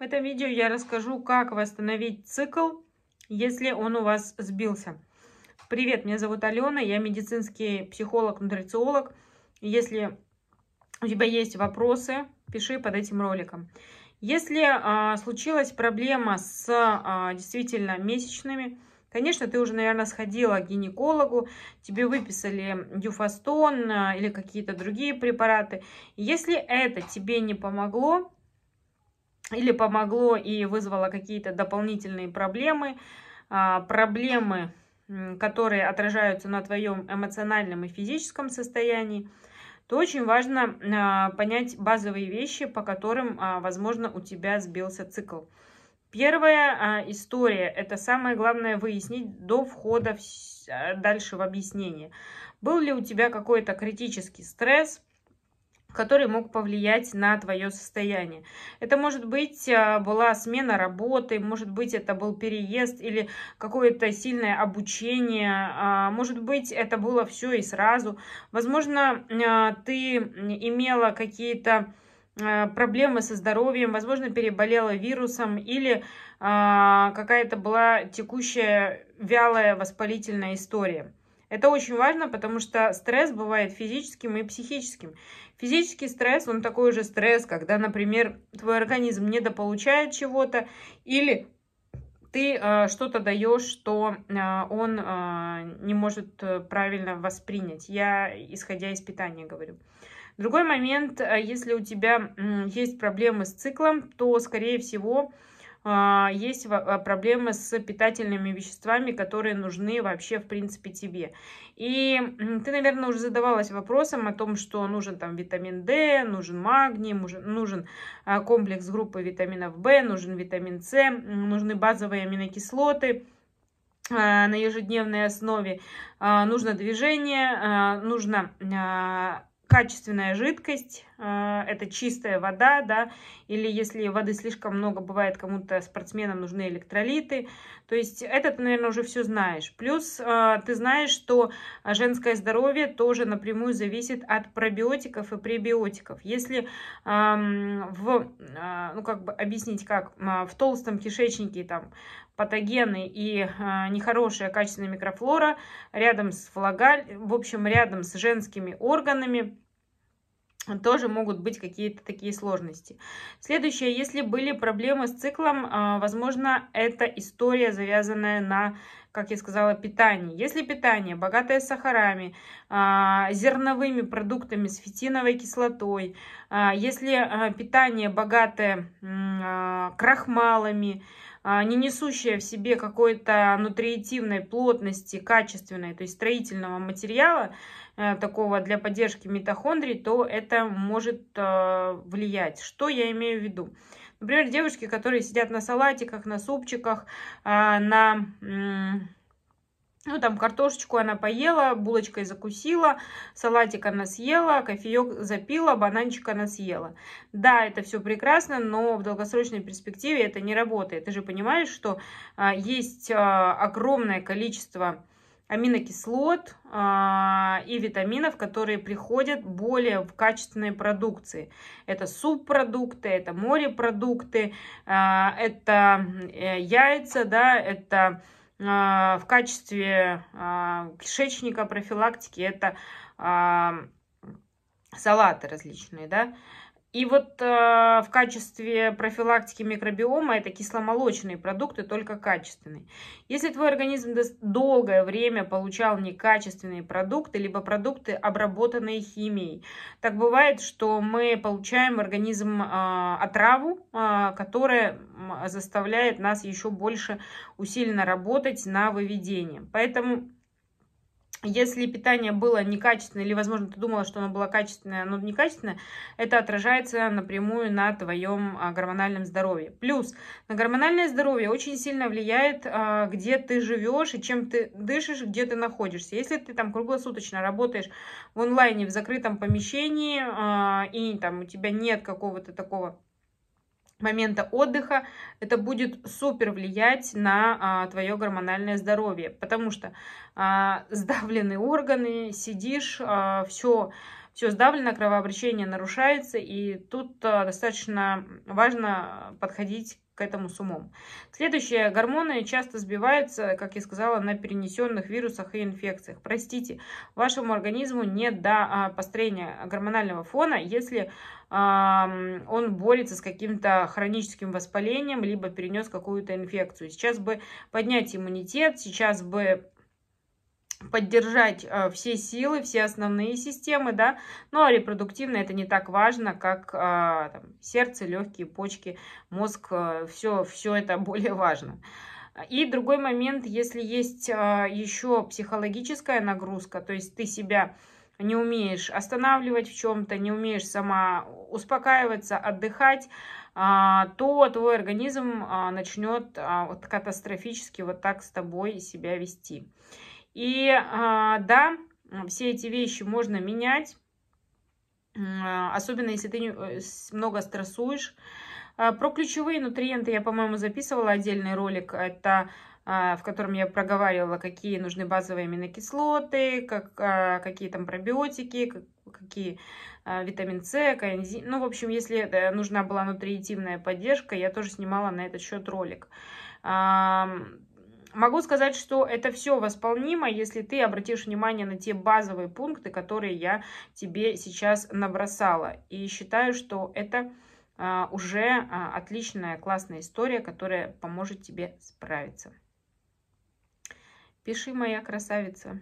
В этом видео я расскажу, как восстановить цикл, если он у вас сбился. Привет, меня зовут Алена, я медицинский психолог-нутрициолог. Если у тебя есть вопросы, пиши под этим роликом. Если а, случилась проблема с а, действительно месячными, Конечно, ты уже, наверное, сходила к гинекологу, тебе выписали дюфастон а, или какие-то другие препараты. Если это тебе не помогло, или помогло и вызвало какие-то дополнительные проблемы, а, проблемы, которые отражаются на твоем эмоциональном и физическом состоянии, то очень важно а, понять базовые вещи, по которым, а, возможно, у тебя сбился цикл. Первая история, это самое главное выяснить до входа в, дальше в объяснение. Был ли у тебя какой-то критический стресс, который мог повлиять на твое состояние. Это может быть а, была смена работы, может быть это был переезд или какое-то сильное обучение, а, может быть это было все и сразу. Возможно, а, ты имела какие-то проблемы со здоровьем, возможно, переболела вирусом или какая-то была текущая вялая воспалительная история. Это очень важно, потому что стресс бывает физическим и психическим. Физический стресс, он такой же стресс, когда, например, твой организм недополучает чего-то или ты э, что-то даешь, что э, он э, не может э, правильно воспринять. Я, исходя из питания, говорю. Другой момент, э, если у тебя есть проблемы с циклом, то, скорее всего, а, есть а, проблемы с питательными веществами, которые нужны вообще, в принципе, тебе. И ты, наверное, уже задавалась вопросом о том, что нужен там витамин D, нужен магний, нужен, нужен а, комплекс группы витаминов В, нужен витамин С, нужны базовые аминокислоты на ежедневной основе. Нужно движение, нужно качественная жидкость, э, это чистая вода, да, или если воды слишком много, бывает кому-то спортсменам нужны электролиты, то есть это ты, наверное, уже все знаешь. Плюс э, ты знаешь, что женское здоровье тоже напрямую зависит от пробиотиков и пребиотиков. Если в, э, ну как бы объяснить как, в толстом кишечнике там патогены и нехорошая качественная микрофлора рядом с флагаль, в общем, рядом с женскими органами, тоже могут быть какие-то такие сложности. Следующее, если были проблемы с циклом, а, возможно, это история, завязанная на, как я сказала, питании. Если питание богатое сахарами, а, зерновыми продуктами с фитиновой кислотой, а, если питание богатое крахмалами, а, не несущая в себе какой-то нутриитивной плотности, качественной, то есть строительного материала, э, такого для поддержки митохондрий, то это может э, влиять. Что я имею в виду? Например, девушки, которые сидят на салатиках, на супчиках, а, на ну, там картошечку она поела, булочкой закусила, салатик она съела, кофеек запила, бананчик она съела. Да, это все прекрасно, но в долгосрочной перспективе это не работает. Ты же понимаешь, что а, есть а, огромное количество аминокислот а, и витаминов, которые приходят более в качественные продукции. Это субпродукты, это морепродукты, а, это э, яйца, да, это а, в качестве а, кишечника профилактики это а, салаты различные, да, и вот э, в качестве профилактики микробиома это кисломолочные продукты, только качественные. Если твой организм долгое время получал некачественные продукты, либо продукты, обработанные химией, так бывает, что мы получаем в организм э, отраву, э, которая заставляет нас еще больше усиленно работать на выведение. Поэтому если питание было некачественное, или, возможно, ты думала, что оно было качественное, но некачественное, это отражается напрямую на твоем а, гормональном здоровье. Плюс на гормональное здоровье очень сильно влияет, а, где ты живешь и чем ты дышишь, где ты находишься. Если ты там круглосуточно работаешь в онлайне, в закрытом помещении, а, и там у тебя нет какого-то такого момента отдыха, это будет супер влиять на а, твое гормональное здоровье, потому что а, сдавлены органы, сидишь, а, все все сдавлено, кровообращение нарушается, и тут э, достаточно важно подходить к этому с умом. Следующее. Гормоны часто сбиваются, как я сказала, на перенесенных вирусах и инфекциях. Простите, вашему организму не до а, построения гормонального фона, если а, он борется с каким-то хроническим воспалением, либо перенес какую-то инфекцию. Сейчас бы поднять иммунитет, сейчас бы поддержать э, все силы, все основные системы, да, но ну, а репродуктивно это не так важно, как а, там, сердце, легкие, почки, мозг, все, э, все это более важно. И другой момент, если есть а, еще психологическая нагрузка, то есть ты себя не умеешь останавливать в чем-то, не умеешь сама успокаиваться, отдыхать, то твой организм начнет катастрофически вот так с тобой себя вести. И а, да, все эти вещи можно менять, особенно если ты э, много стрессуешь. А, про ключевые нутриенты я, по-моему, записывала отдельный ролик. Это а, в котором я проговаривала, какие нужны базовые аминокислоты, как, какие там пробиотики, какие витамин С, коэнзим. Ну, в общем, если э, нужна была нутриитивная поддержка, я тоже снимала на этот счет ролик. Могу сказать, что это все восполнимо, если ты обратишь внимание на те базовые пункты, которые я тебе сейчас набросала. И считаю, что это а, уже а, отличная, классная история, которая поможет тебе справиться. Пиши, моя красавица.